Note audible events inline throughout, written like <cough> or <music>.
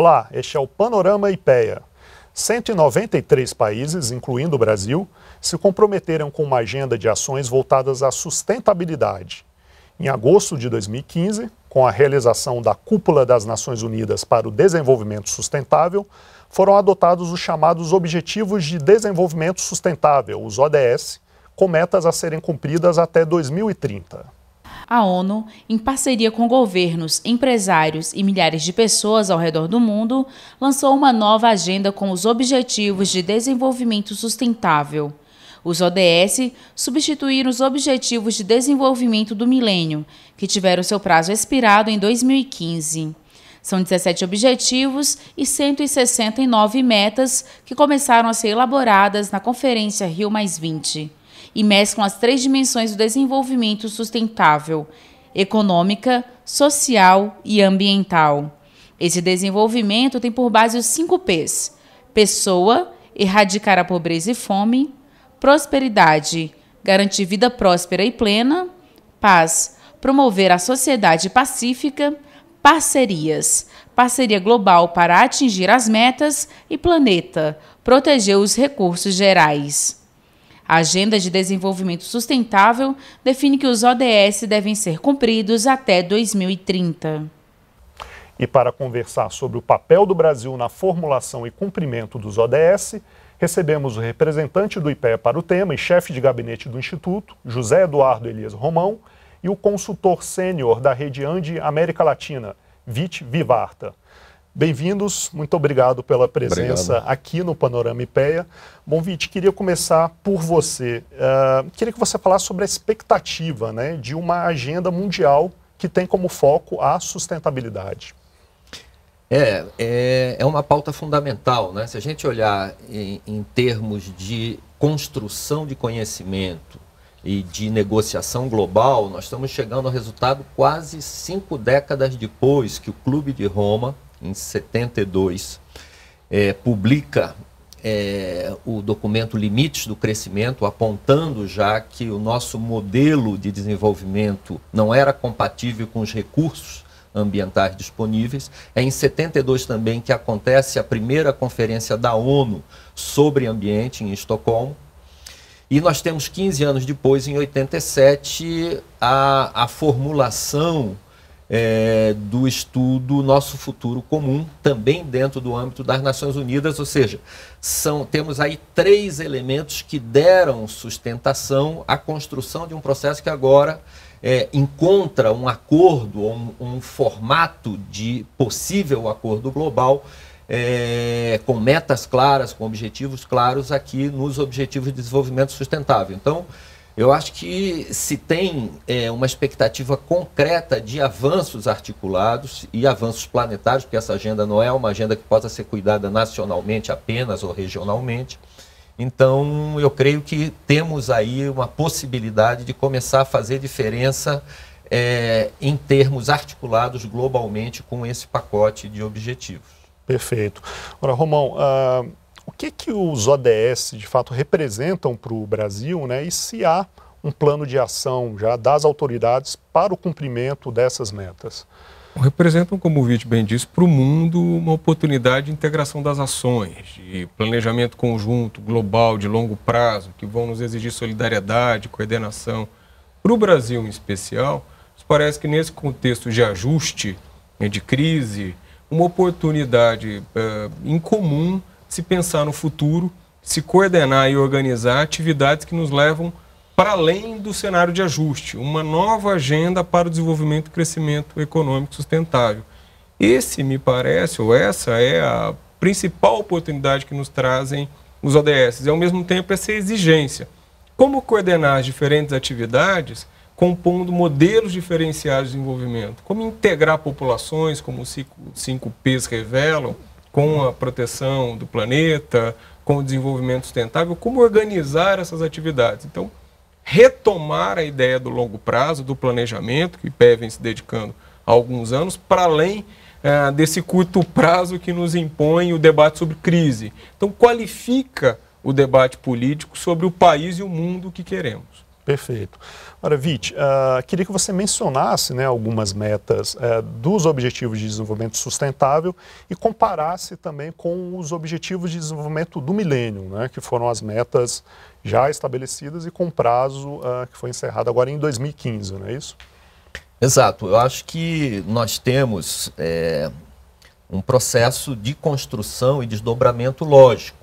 Olá, este é o Panorama IPEA. 193 países, incluindo o Brasil, se comprometeram com uma agenda de ações voltadas à sustentabilidade. Em agosto de 2015, com a realização da Cúpula das Nações Unidas para o Desenvolvimento Sustentável, foram adotados os chamados Objetivos de Desenvolvimento Sustentável, os ODS, com metas a serem cumpridas até 2030 a ONU, em parceria com governos, empresários e milhares de pessoas ao redor do mundo, lançou uma nova agenda com os Objetivos de Desenvolvimento Sustentável. Os ODS substituíram os Objetivos de Desenvolvimento do Milênio, que tiveram seu prazo expirado em 2015. São 17 objetivos e 169 metas que começaram a ser elaboradas na Conferência Rio Mais 20 e mesclam as três dimensões do desenvolvimento sustentável: econômica, social e ambiental. Esse desenvolvimento tem por base os cinco P's: pessoa, erradicar a pobreza e fome, prosperidade, garantir vida próspera e plena, paz, promover a sociedade pacífica, parcerias, parceria global para atingir as metas e planeta, proteger os recursos gerais. A Agenda de Desenvolvimento Sustentável define que os ODS devem ser cumpridos até 2030. E para conversar sobre o papel do Brasil na formulação e cumprimento dos ODS, recebemos o representante do IPE para o tema e chefe de gabinete do Instituto, José Eduardo Elias Romão, e o consultor sênior da rede Ande América Latina, Vit Vivarta. Bem-vindos, muito obrigado pela presença obrigado. aqui no Panorama IPEA. Bom, Vite, queria começar por você. Uh, queria que você falasse sobre a expectativa né, de uma agenda mundial que tem como foco a sustentabilidade. É, é, é uma pauta fundamental. Né? Se a gente olhar em, em termos de construção de conhecimento e de negociação global, nós estamos chegando ao resultado quase cinco décadas depois que o Clube de Roma em 72, é, publica é, o documento Limites do Crescimento, apontando já que o nosso modelo de desenvolvimento não era compatível com os recursos ambientais disponíveis. É em 72 também que acontece a primeira conferência da ONU sobre ambiente em Estocolmo. E nós temos 15 anos depois, em 87, a, a formulação é, do estudo Nosso Futuro Comum, também dentro do âmbito das Nações Unidas, ou seja, são, temos aí três elementos que deram sustentação à construção de um processo que agora é, encontra um acordo, um, um formato de possível acordo global. É, com metas claras, com objetivos claros aqui nos Objetivos de Desenvolvimento Sustentável. Então, eu acho que se tem é, uma expectativa concreta de avanços articulados e avanços planetários, porque essa agenda não é uma agenda que possa ser cuidada nacionalmente apenas ou regionalmente. Então, eu creio que temos aí uma possibilidade de começar a fazer diferença é, em termos articulados globalmente com esse pacote de objetivos. Perfeito. Ora, Romão, uh o que, que os ODS de fato representam para o Brasil né, e se há um plano de ação já das autoridades para o cumprimento dessas metas? Representam, como o Vítor bem disse, para o mundo uma oportunidade de integração das ações, de planejamento conjunto, global, de longo prazo, que vão nos exigir solidariedade, coordenação. Para o Brasil em especial, parece que nesse contexto de ajuste, né, de crise, uma oportunidade uh, eh, incomum se pensar no futuro, se coordenar e organizar atividades que nos levam para além do cenário de ajuste, uma nova agenda para o desenvolvimento e crescimento econômico sustentável. Esse, me parece, ou essa é a principal oportunidade que nos trazem os ODS, e ao mesmo tempo essa exigência. Como coordenar as diferentes atividades compondo modelos diferenciados de desenvolvimento? Como integrar populações, como os 5Ps revelam? com a proteção do planeta, com o desenvolvimento sustentável, como organizar essas atividades. Então, retomar a ideia do longo prazo, do planejamento, que o IPE vem se dedicando há alguns anos, para além é, desse curto prazo que nos impõe o debate sobre crise. Então, qualifica o debate político sobre o país e o mundo que queremos. Perfeito. Ora, Vit, uh, queria que você mencionasse né, algumas metas uh, dos Objetivos de Desenvolvimento Sustentável e comparasse também com os Objetivos de Desenvolvimento do Milênio, né, que foram as metas já estabelecidas e com prazo uh, que foi encerrado agora em 2015, não é isso? Exato. Eu acho que nós temos é, um processo de construção e desdobramento lógico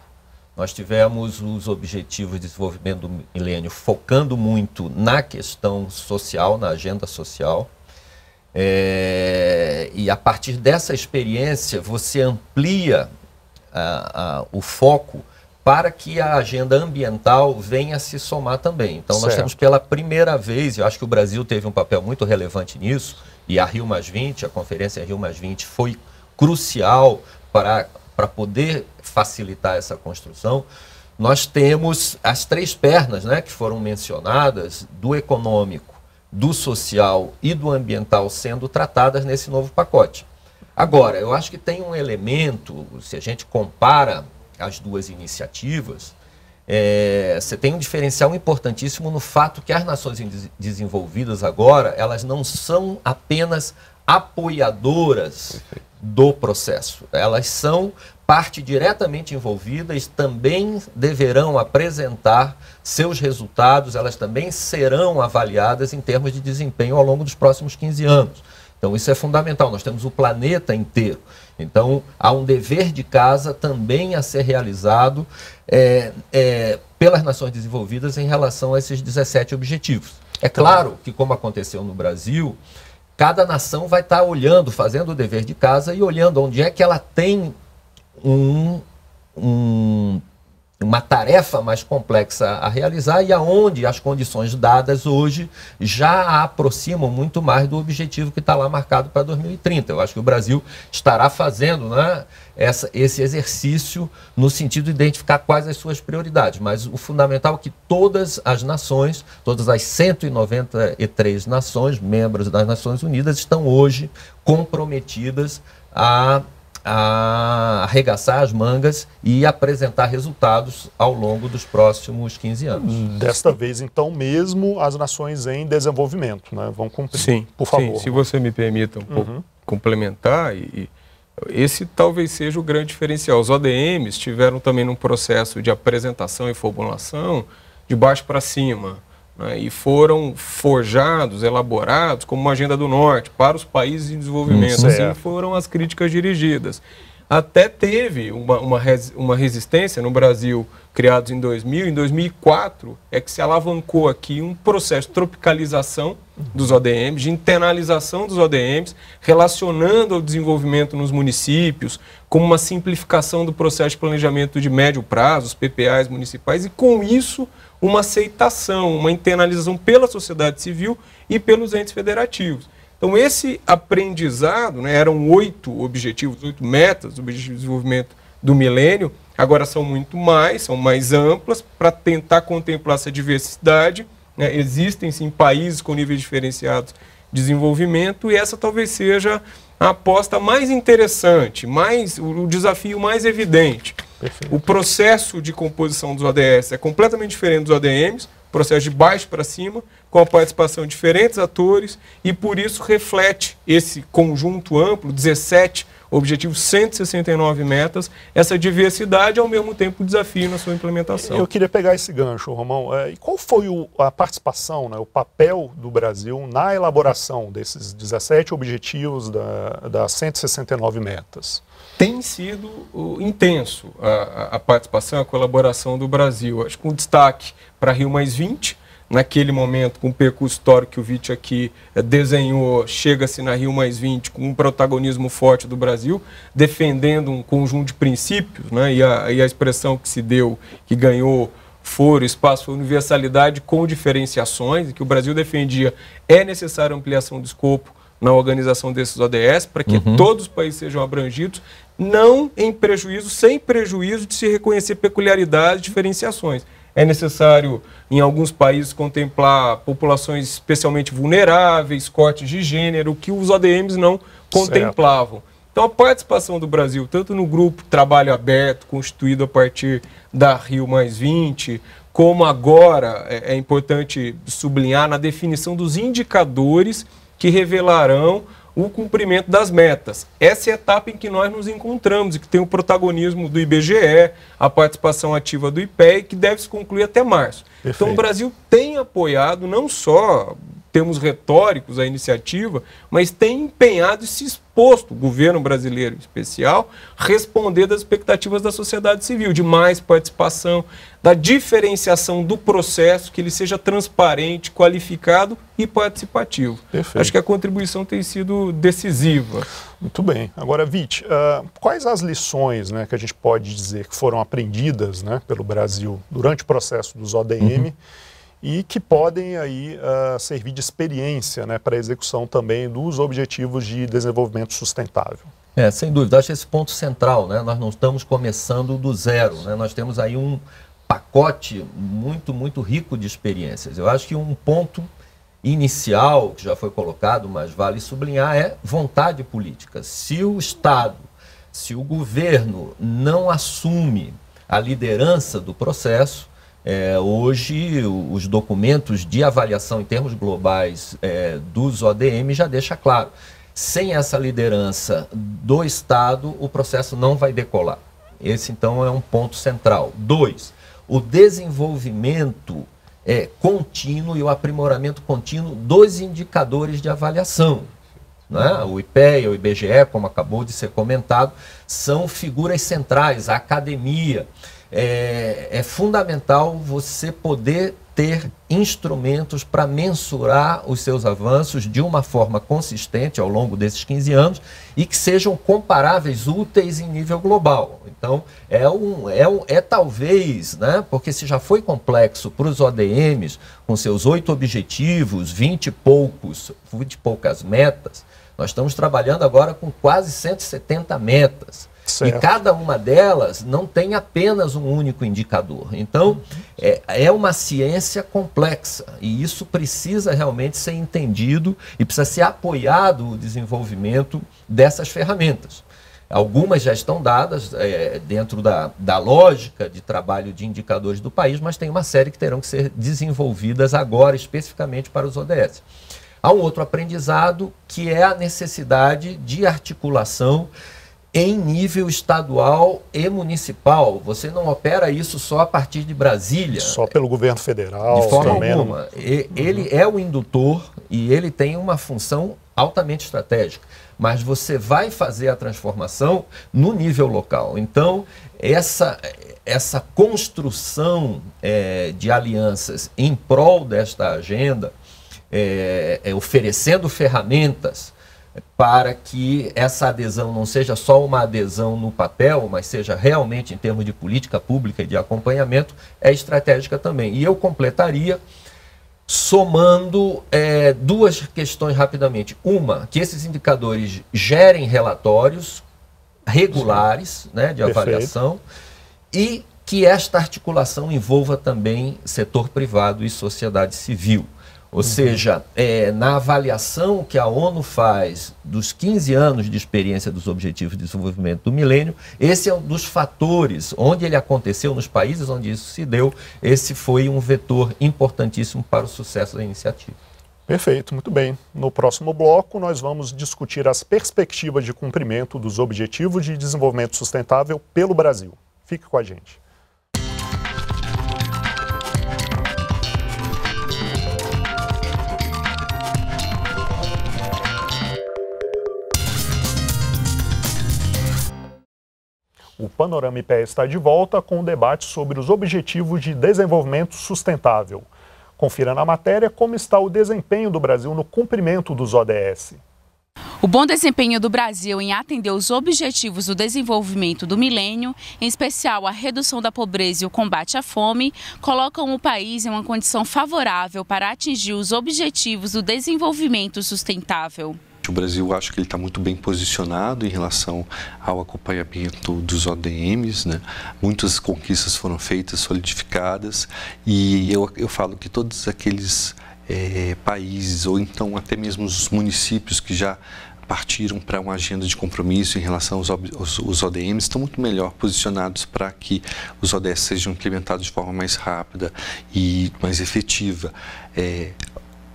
nós tivemos os objetivos de desenvolvimento do milênio focando muito na questão social, na agenda social. É, e a partir dessa experiência, você amplia a, a, o foco para que a agenda ambiental venha se somar também. Então, certo. nós temos pela primeira vez, eu acho que o Brasil teve um papel muito relevante nisso, e a Rio a conferência Rio foi crucial para para poder facilitar essa construção, nós temos as três pernas né, que foram mencionadas, do econômico, do social e do ambiental, sendo tratadas nesse novo pacote. Agora, eu acho que tem um elemento, se a gente compara as duas iniciativas, é, você tem um diferencial importantíssimo no fato que as nações desenvolvidas agora, elas não são apenas apoiadoras do processo. Elas são parte diretamente envolvidas, também deverão apresentar seus resultados, elas também serão avaliadas em termos de desempenho ao longo dos próximos 15 anos. Então, isso é fundamental. Nós temos o planeta inteiro. Então, há um dever de casa também a ser realizado é, é, pelas nações desenvolvidas em relação a esses 17 objetivos. É então, claro que, como aconteceu no Brasil, cada nação vai estar tá olhando, fazendo o dever de casa e olhando onde é que ela tem um, um uma tarefa mais complexa a realizar e aonde as condições dadas hoje já a aproximam muito mais do objetivo que está lá marcado para 2030. Eu acho que o Brasil estará fazendo né, essa, esse exercício no sentido de identificar quais as suas prioridades, mas o fundamental é que todas as nações, todas as 193 nações, membros das Nações Unidas, estão hoje comprometidas a a arregaçar as mangas e apresentar resultados ao longo dos próximos 15 anos. Desta vez, então, mesmo as nações em desenvolvimento né? vão cumprir. Sim, por favor. Sim, se você me permita um uhum. pouco complementar, e, esse talvez seja o grande diferencial. Os ODMs tiveram também um processo de apresentação e formulação de baixo para cima né, e foram forjados, elaborados como uma agenda do norte para os países em desenvolvimento. Hum, assim é. foram as críticas dirigidas. Até teve uma, uma, res, uma resistência no Brasil, criados em 2000, em 2004, é que se alavancou aqui um processo de tropicalização dos ODMs, de internalização dos ODMs, relacionando ao desenvolvimento nos municípios, como uma simplificação do processo de planejamento de médio prazo, os PPAs municipais, e com isso uma aceitação, uma internalização pela sociedade civil e pelos entes federativos. Então, esse aprendizado, né, eram oito objetivos, oito metas do Objetivo de Desenvolvimento do Milênio, agora são muito mais, são mais amplas, para tentar contemplar essa diversidade. Né? Existem, sim, países com níveis diferenciados desenvolvimento, e essa talvez seja a aposta mais interessante, mais o desafio mais evidente. Perfeito. O processo de composição dos ODS é completamente diferente dos ODMs, processo de baixo para cima, com a participação de diferentes atores, e por isso reflete esse conjunto amplo, 17 Objetivo 169 metas, essa diversidade é ao mesmo tempo desafio na sua implementação. Eu queria pegar esse gancho, Romão. É, e qual foi o, a participação, né, o papel do Brasil na elaboração desses 17 objetivos das da 169 metas? Tem sido intenso a, a participação, a colaboração do Brasil. Acho que um destaque para Rio Mais 20, naquele momento, com o percurso histórico que o Vite aqui eh, desenhou, chega-se na Rio Mais 20 com um protagonismo forte do Brasil, defendendo um conjunto de princípios, né? e, a, e a expressão que se deu, que ganhou foro, espaço, universalidade com diferenciações, que o Brasil defendia, é necessária ampliação do escopo na organização desses ODS para que uhum. todos os países sejam abrangidos, não em prejuízo, sem prejuízo de se reconhecer peculiaridades, diferenciações é necessário, em alguns países, contemplar populações especialmente vulneráveis, cortes de gênero, que os ODMs não contemplavam. Então, a participação do Brasil, tanto no grupo Trabalho Aberto, constituído a partir da Rio Mais 20, como agora é, é importante sublinhar na definição dos indicadores que revelarão o cumprimento das metas. Essa é a etapa em que nós nos encontramos e que tem o protagonismo do IBGE, a participação ativa do IPEA, que deve se concluir até março. Então, Perfeito. Então, o Brasil tem apoiado não só temos retóricos a iniciativa, mas tem empenhado e se disposto, o governo brasileiro em especial, responder das expectativas da sociedade civil, de mais participação, da diferenciação do processo, que ele seja transparente, qualificado e participativo. Perfeito. Acho que a contribuição tem sido decisiva. Muito bem. Agora, Vit, uh, quais as lições né, que a gente pode dizer que foram aprendidas né, pelo Brasil durante o processo dos ODM? Uhum e que podem aí uh, servir de experiência né, para a execução também dos objetivos de desenvolvimento sustentável. É, sem dúvida, acho esse ponto central, né? Nós não estamos começando do zero, né? Nós temos aí um pacote muito, muito rico de experiências. Eu acho que um ponto inicial que já foi colocado, mas vale sublinhar, é vontade política. Se o Estado, se o governo não assume a liderança do processo, é, hoje, os documentos de avaliação em termos globais é, dos ODM já deixa claro. Sem essa liderança do Estado, o processo não vai decolar. Esse, então, é um ponto central. Dois, o desenvolvimento é, contínuo e o aprimoramento contínuo dos indicadores de avaliação. Né? O IPEA, o IBGE, como acabou de ser comentado, são figuras centrais, a academia é, é fundamental você poder ter instrumentos para mensurar os seus avanços de uma forma consistente ao longo desses 15 anos e que sejam comparáveis, úteis em nível global. Então, é, um, é, um, é talvez, né, porque se já foi complexo para os ODMs, com seus oito objetivos, 20 poucos, 20 poucas metas, nós estamos trabalhando agora com quase 170 metas. Certo. E cada uma delas não tem apenas um único indicador. Então, é, é uma ciência complexa e isso precisa realmente ser entendido e precisa ser apoiado o desenvolvimento dessas ferramentas. Algumas já estão dadas é, dentro da, da lógica de trabalho de indicadores do país, mas tem uma série que terão que ser desenvolvidas agora, especificamente para os ODS. Há um outro aprendizado que é a necessidade de articulação em nível estadual e municipal. Você não opera isso só a partir de Brasília. Só pelo governo federal. De forma também alguma. Ele é o indutor e ele tem uma função altamente estratégica. Mas você vai fazer a transformação no nível local. Então, essa, essa construção é, de alianças em prol desta agenda, é, é, oferecendo ferramentas para que essa adesão não seja só uma adesão no papel, mas seja realmente em termos de política pública e de acompanhamento, é estratégica também. E eu completaria somando é, duas questões rapidamente. Uma, que esses indicadores gerem relatórios regulares né, de Perfeito. avaliação e que esta articulação envolva também setor privado e sociedade civil. Ou uhum. seja, é, na avaliação que a ONU faz dos 15 anos de experiência dos Objetivos de Desenvolvimento do Milênio, esse é um dos fatores onde ele aconteceu, nos países onde isso se deu, esse foi um vetor importantíssimo para o sucesso da iniciativa. Perfeito, muito bem. No próximo bloco, nós vamos discutir as perspectivas de cumprimento dos Objetivos de Desenvolvimento Sustentável pelo Brasil. Fique com a gente. O Panorama IPE está de volta com o um debate sobre os Objetivos de Desenvolvimento Sustentável. Confira na matéria como está o desempenho do Brasil no cumprimento dos ODS. O bom desempenho do Brasil em atender os objetivos do desenvolvimento do milênio, em especial a redução da pobreza e o combate à fome, colocam o país em uma condição favorável para atingir os objetivos do desenvolvimento sustentável. O Brasil acho que ele está muito bem posicionado em relação ao acompanhamento dos ODMs, né? muitas conquistas foram feitas, solidificadas, e eu, eu falo que todos aqueles é, países, ou então até mesmo os municípios que já partiram para uma agenda de compromisso em relação aos, aos, aos ODMs, estão muito melhor posicionados para que os ODS sejam implementados de forma mais rápida e mais efetiva. É,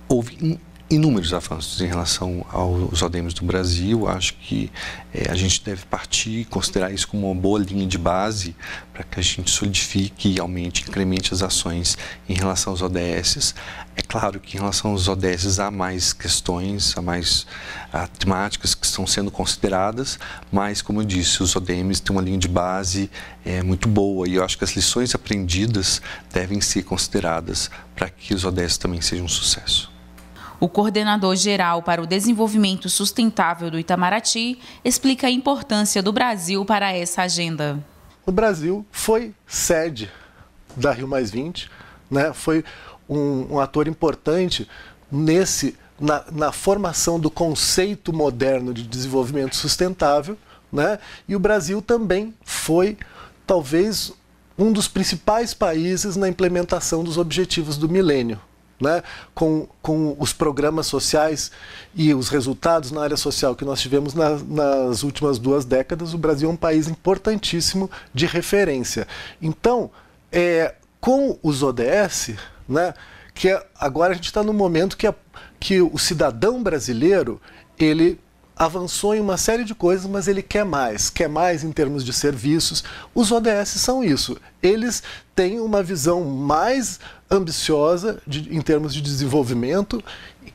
houve inúmeros avanços em relação aos ODMs do Brasil. Acho que é, a gente deve partir, e considerar isso como uma boa linha de base para que a gente solidifique e aumente, incremente as ações em relação aos ODSs. É claro que em relação aos ODSs há mais questões, há mais há temáticas que estão sendo consideradas, mas, como eu disse, os ODMs têm uma linha de base é, muito boa e eu acho que as lições aprendidas devem ser consideradas para que os ODSs também sejam um sucesso. O coordenador geral para o desenvolvimento sustentável do Itamaraty explica a importância do Brasil para essa agenda. O Brasil foi sede da Rio né? foi um, um, ator importante nesse na, na formação do conceito moderno de desenvolvimento sustentável. Né? E o Brasil também foi, talvez, um dos principais países na implementação dos objetivos do milênio né, com, com os programas sociais e os resultados na área social que nós tivemos na, nas últimas duas décadas, o Brasil é um país importantíssimo de referência. Então, é, com os ODS, né, que é, agora a gente está no momento que, a, que o cidadão brasileiro ele avançou em uma série de coisas, mas ele quer mais, quer mais em termos de serviços. Os ODS são isso. Eles têm uma visão mais ambiciosa de, em termos de desenvolvimento,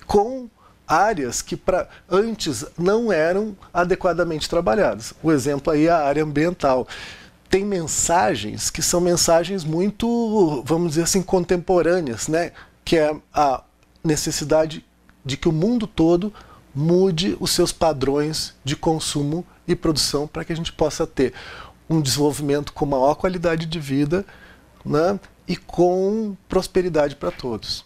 com áreas que pra, antes não eram adequadamente trabalhadas. O exemplo aí é a área ambiental. Tem mensagens que são mensagens muito, vamos dizer assim, contemporâneas, né? que é a necessidade de que o mundo todo mude os seus padrões de consumo e produção para que a gente possa ter um desenvolvimento com maior qualidade de vida né, e com prosperidade para todos.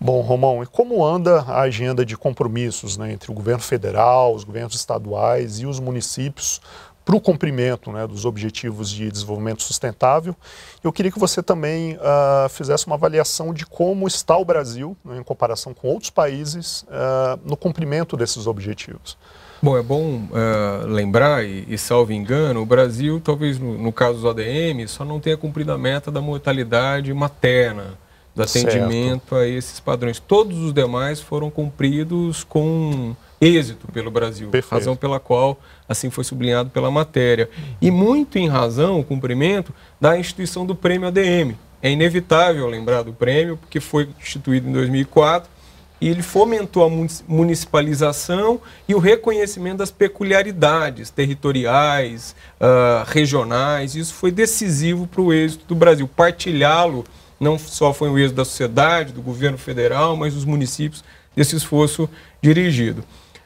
Bom, Romão, e como anda a agenda de compromissos né, entre o governo federal, os governos estaduais e os municípios para o cumprimento né, dos Objetivos de Desenvolvimento Sustentável. Eu queria que você também uh, fizesse uma avaliação de como está o Brasil, né, em comparação com outros países, uh, no cumprimento desses objetivos. Bom, é bom uh, lembrar, e, e, salvo engano, o Brasil, talvez no, no, caso dos ADM, só não tenha cumprido a meta da mortalidade materna, do atendimento certo. a esses padrões. Todos os demais foram cumpridos com êxito pelo Brasil, Perfeito. razão pela qual assim foi sublinhado pela matéria. E muito em razão, o cumprimento, da instituição do prêmio ADM. É inevitável lembrar do prêmio, porque foi instituído em 2004 e ele fomentou a municipalização e o reconhecimento das peculiaridades territoriais, uh, regionais. Isso foi decisivo para o êxito do Brasil. Partilhá-lo não só foi o êxito da sociedade, do governo federal, mas dos municípios desse esforço dirigido.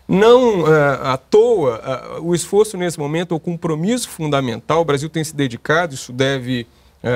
Não uh, à toa, uh, o esforço nesse momento, é o compromisso fundamental, o Brasil tem se dedicado, isso deve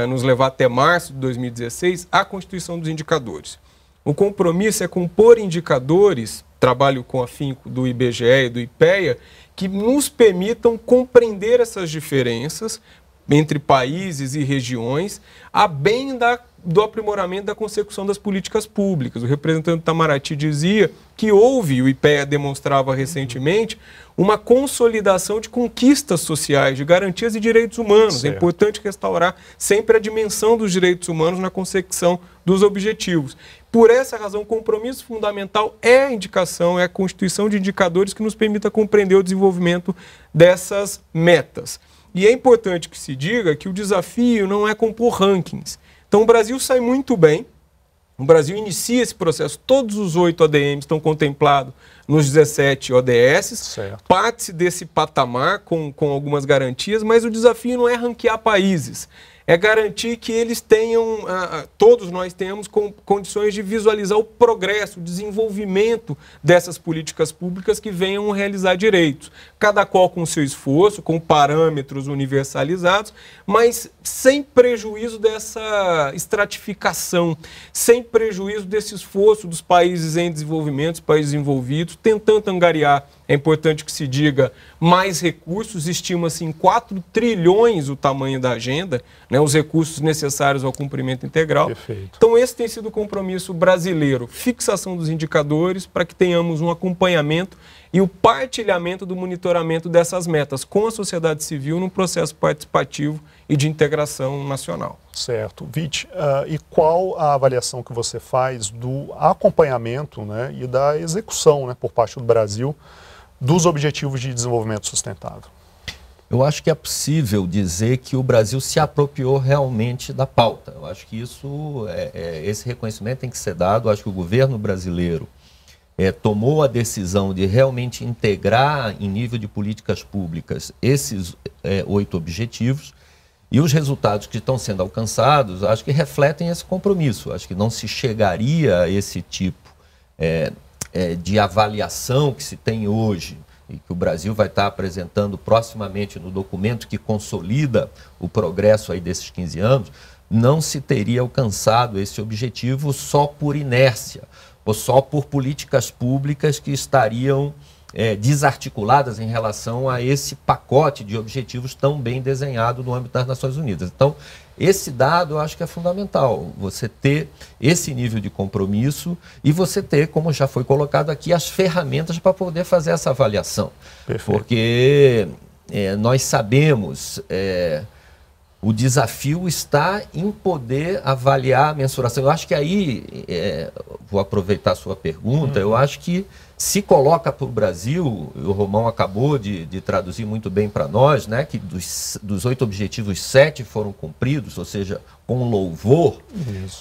nos levar até março de 2016, à constituição dos indicadores. O compromisso é compor indicadores, trabalho com afinco do IBGE e do IPEA, que nos permitam compreender essas diferenças entre países e regiões, a bem da do aprimoramento da consecução das políticas públicas. O representante Tamaraty dizia que houve, o IPEA demonstrava recentemente, uma consolidação de conquistas sociais, de garantias e direitos humanos. É certo. É importante restaurar sempre a dimensão dos direitos humanos na consecução dos objetivos. Por essa razão, o compromisso fundamental é a indicação, é a constituição de indicadores que nos permita compreender o desenvolvimento dessas metas. E é importante que se diga que o desafio não é compor rankings então o Brasil sai muito bem. O Brasil inicia esse processo. Todos os oito ADMs estão contemplados nos 17 ODS. Parte-se desse patamar com, com algumas garantias, mas o desafio não é ranquear países é garantir que eles tenham, ah, ah, todos nós tenhamos condições de visualizar o progresso, o desenvolvimento dessas políticas públicas que venham realizar direitos, cada qual com seu esforço, com parâmetros universalizados, mas sem prejuízo dessa estratificação, sem prejuízo desse esforço dos países em desenvolvimento, dos países envolvidos, tentando angariar é importante que se diga mais recursos, estima-se em 4 trilhões o tamanho da agenda, né, os recursos necessários ao cumprimento integral. Perfeito. Então, esse tem sido o compromisso brasileiro: fixação dos indicadores para que tenhamos um acompanhamento e o partilhamento do monitoramento dessas metas com a sociedade civil num processo participativo e de integração nacional. Certo. Vit, uh, e qual a avaliação que você faz do acompanhamento né, e da execução né, por parte do Brasil? dos Objetivos de Desenvolvimento Sustentável? Eu acho que é possível dizer que o Brasil se apropriou realmente da pauta. Eu acho que isso, é, é, esse reconhecimento tem que ser dado. Eu acho que o governo brasileiro é, tomou a decisão de realmente integrar em nível de políticas públicas esses é, oito objetivos. E os resultados que estão sendo alcançados, acho que refletem esse compromisso. Acho que não se chegaria a esse tipo é, é, de avaliação que se tem hoje e que o Brasil vai estar apresentando proximamente no documento que consolida o progresso aí desses 15 anos, não se teria alcançado esse objetivo só por inércia ou só por políticas públicas que estariam é, desarticuladas em relação a esse pacote de objetivos tão bem desenhado no âmbito das Nações Unidas. Então, esse dado eu acho que é fundamental, você ter esse nível de compromisso e você ter, como já foi colocado aqui, as ferramentas para poder fazer essa avaliação. Perfeito. Porque é, nós sabemos é, o desafio está em poder avaliar a mensuração. Eu acho que aí, é, vou aproveitar a sua pergunta, uhum. eu acho que se coloca para o Brasil, o Romão acabou de, de traduzir muito bem para nós, né, que dos, dos oito objetivos, sete foram cumpridos, ou seja, com louvor.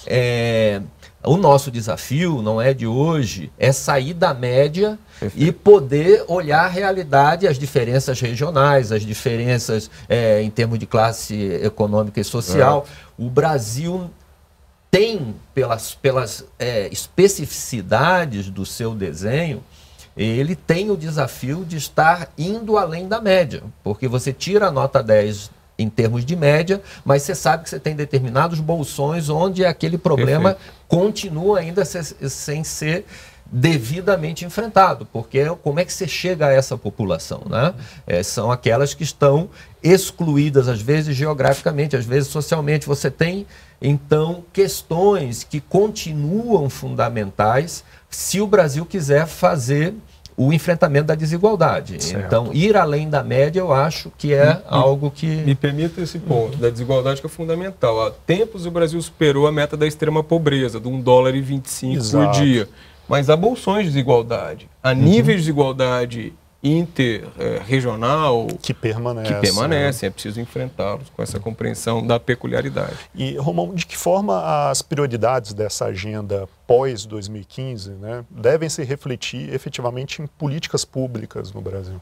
É, o nosso desafio, não é de hoje, é sair da média e poder olhar a realidade, as diferenças regionais, as diferenças é, em termos de classe econômica e social. É. O Brasil tem, pelas, pelas é, especificidades do seu desenho, ele tem o desafio de estar indo além da média, porque você tira a nota 10 em termos de média, mas você sabe que você tem determinados bolsões onde aquele problema Perfeito. continua ainda sem ser devidamente enfrentado, porque é como é que você chega a essa população? Né? É, são aquelas que estão excluídas, às vezes geograficamente, às vezes socialmente. Você tem, então, questões que continuam fundamentais se o Brasil quiser fazer o enfrentamento da desigualdade. Certo. Então, ir além da média, eu acho que é me, algo que. Me permita esse ponto uhum. da desigualdade que é fundamental. Há tempos o Brasil superou a meta da extrema pobreza, de um dólar e 25 Exato. por dia mas há bolsões de desigualdade, há uhum. níveis de desigualdade interregional que permanece. Que permanece. Né? É preciso enfrentá-los com essa compreensão da peculiaridade. E, Romão, de que forma as prioridades dessa agenda pós-2015 né, devem se refletir efetivamente em políticas públicas no Brasil?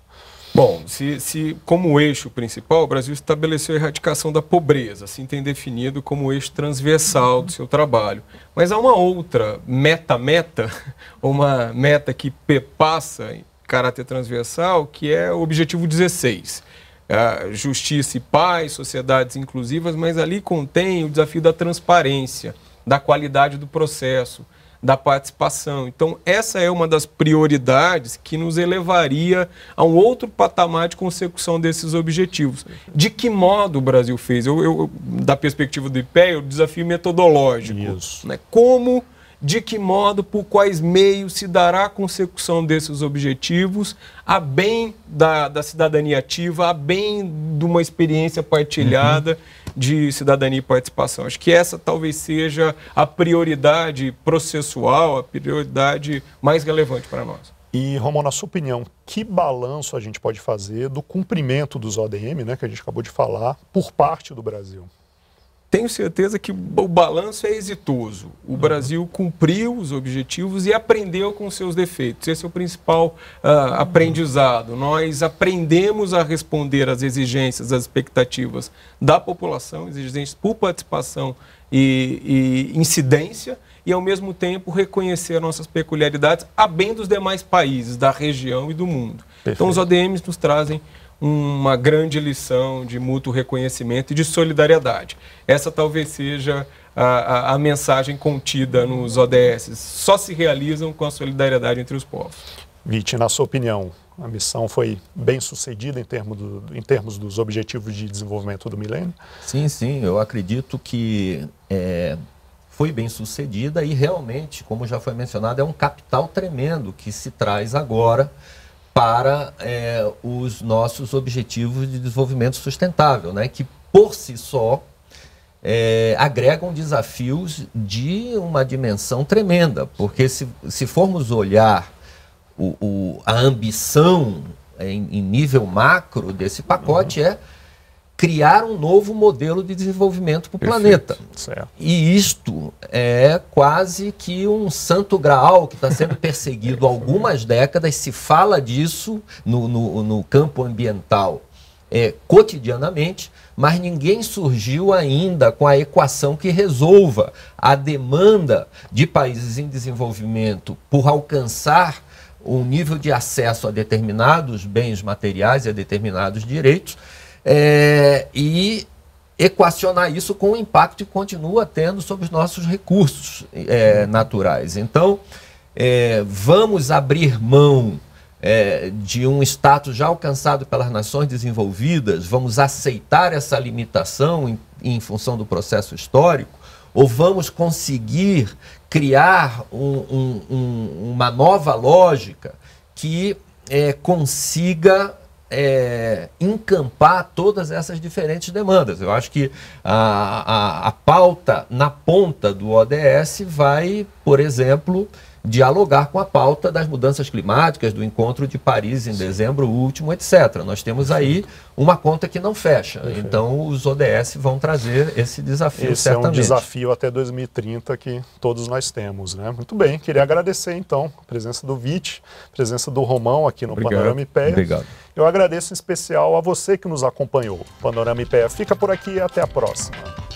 Bom, se, se como eixo principal, o Brasil estabeleceu a erradicação da pobreza, assim tem definido como eixo transversal do seu trabalho. Mas há uma outra meta-meta, <laughs> uma meta que perpassa caráter transversal, que é o objetivo 16. É, justiça e paz, sociedades inclusivas, mas ali contém o desafio da transparência, da qualidade do processo, da participação. Então, essa é uma das prioridades que nos elevaria a um outro patamar de consecução desses objetivos. De que modo o Brasil fez? Eu, eu da perspectiva do IPE, o desafio metodológico. Isso. Né? Como de que modo, por quais meios se dará a consecução desses objetivos, a bem da, da cidadania ativa, a bem de uma experiência partilhada uhum. de cidadania e participação. Acho que essa talvez seja a prioridade processual, a prioridade mais relevante para nós. E, Romão, na sua opinião, que balanço a gente pode fazer do cumprimento dos ODM, né, que a gente acabou de falar, por parte do Brasil? tenho certeza que o balanço é exitoso. O uhum. Brasil cumpriu os objetivos e aprendeu com seus defeitos. Esse é o principal uh, aprendizado. Nós aprendemos a responder às exigências, às expectativas da população, exigências por participação e, e incidência, e ao mesmo tempo reconhecer nossas peculiaridades, a bem dos demais países, da região e do mundo. Perfeito. Então, os ODMs nos trazem uma grande lição de mútuo reconhecimento e de solidariedade. Essa talvez seja a, a, a, mensagem contida nos ODS. Só se realizam com a solidariedade entre os povos. Vite, na sua opinião, a missão foi bem sucedida em, termo do, em termos dos objetivos de desenvolvimento do milênio? Sim, sim, eu acredito que é, foi bem sucedida e realmente, como já foi mencionado, é um capital tremendo que se traz agora para é, os nossos objetivos de desenvolvimento sustentável, né? que por si só é, agregam desafios de uma dimensão tremenda, porque se, se formos olhar o, o, a ambição é, em, em, nível macro desse pacote uhum. é criar um novo modelo de desenvolvimento para o planeta. Certo. E isto é quase que um santo graal que está sendo perseguido há algumas décadas, se fala disso no, no, no campo ambiental é, cotidianamente, mas ninguém surgiu ainda com a equação que resolva a demanda de países em desenvolvimento por alcançar um nível de acesso a determinados bens materiais e a determinados direitos é, e equacionar isso com o impacto que continua tendo sobre os nossos recursos é, naturais. Então, é, vamos abrir mão é, de um status já alcançado pelas nações desenvolvidas, vamos aceitar essa limitação em, em função do processo histórico, ou vamos conseguir criar um, um, um, uma nova lógica que é, consiga é, encampar todas essas diferentes demandas. Eu acho que a, a, a pauta na ponta do ODS vai, por exemplo, dialogar com a pauta das mudanças climáticas, do encontro de Paris em Sim. dezembro último, etc. Nós temos aí uma conta que não fecha. Então, os ODS vão trazer esse desafio, esse certamente. é um desafio até 2030 que todos nós temos. Né? Muito bem, queria agradecer, então, a presença do Vit, a presença do Romão aqui no Obrigado. Panorama IPEA. Obrigado. Eu agradeço em especial a você que nos acompanhou. Panorama IPF fica por aqui e até a próxima.